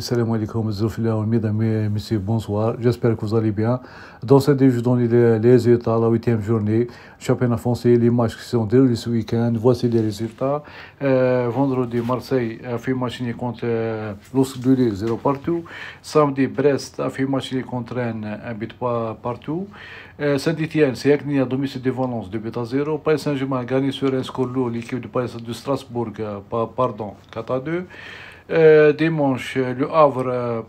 salam alaikum, messieurs, bonsoir, j'espère que vous allez bien. Dans cette vidéo, je donne les, les résultats, la huitième journée, championnat français, les matchs qui sont déroulés ce week-end, voici les résultats. Euh, vendredi, Marseille a fait machine contre euh, Los 0 partout. Samedi, Brest a fait machine contre Rennes, un but partout. Euh, Saint-Etienne, c'est à domicile de Valence, 2 buts à 0. Paris Saint-Germain a gagné sur un score l'équipe de Paris de Strasbourg, euh, pardon, 4 à 2. Euh, dimanche, le Havre euh,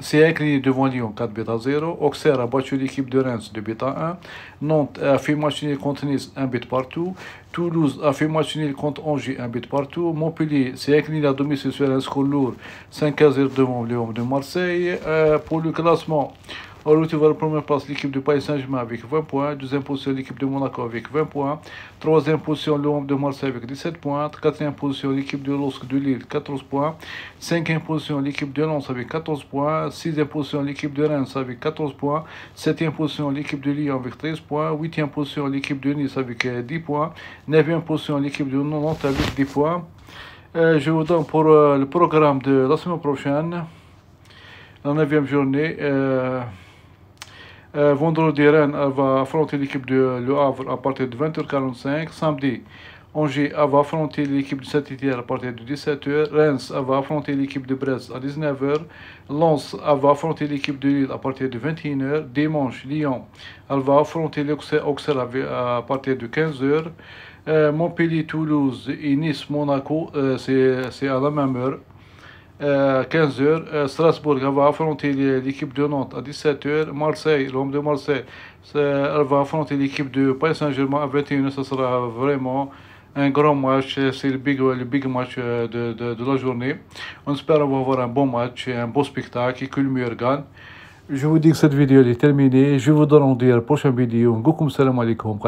s'est incliné devant Lyon 4 buts 0. Auxerre a battu l'équipe de Reims 2 buts 1. Nantes a fait match contre Nice 1 but partout. Toulouse a fait match contre Angers 1 but partout. Montpellier s'est incliné à domicile sur un score lourd 5 à 0 devant Lyon de Marseille. Euh, pour le classement, a Olympique la première place, l'équipe de Paris Saint-Germain avec 20 points. Deuxième position, l'équipe de Monaco avec 20 points. Troisième position, l'équipe de Marseille avec 17 points. Quatrième position, l'équipe de L'osque de Lille, 14 points. Cinquième position, l'équipe de Lens avec 14 points. Sixième position, l'équipe de Reims avec 14 points. Septième position, l'équipe de Lyon avec 13 points. Huitième position, l'équipe de Nice avec 10 points. Neuvième position, l'équipe de Nantes avec 10 points. Euh, je vous donne pour euh, le programme de la semaine prochaine, la neuvième journée. Euh, euh, vendredi, Rennes va affronter l'équipe de Le Havre à partir de 20h45. Samedi, Angers va affronter l'équipe de Saint-Étienne à partir de 17h. Reims va affronter l'équipe de Brest à 19h. Lens va affronter l'équipe de Lille à partir de 21h. Dimanche, Lyon elle va affronter l'Auxerre à partir de 15h. Euh, Montpellier, Toulouse et Nice, Monaco, euh, c'est à la même heure. 15h, eh, eh, Strasbourg va affronter l'équipe de Nantes à 17h, Marseille, l'homme de Marseille va affronter l'équipe de Paris Saint-Germain à 21h, ce sera vraiment un grand match, c'est le big, le big match eh, de, de, de la journée. On espère avoir un bon match, un beau spectacle et que le meilleur gagne. Je vous dis que cette vidéo est terminée. Je vous donne rendez-vous à la prochaine vidéo. Goukoum salam alaikum.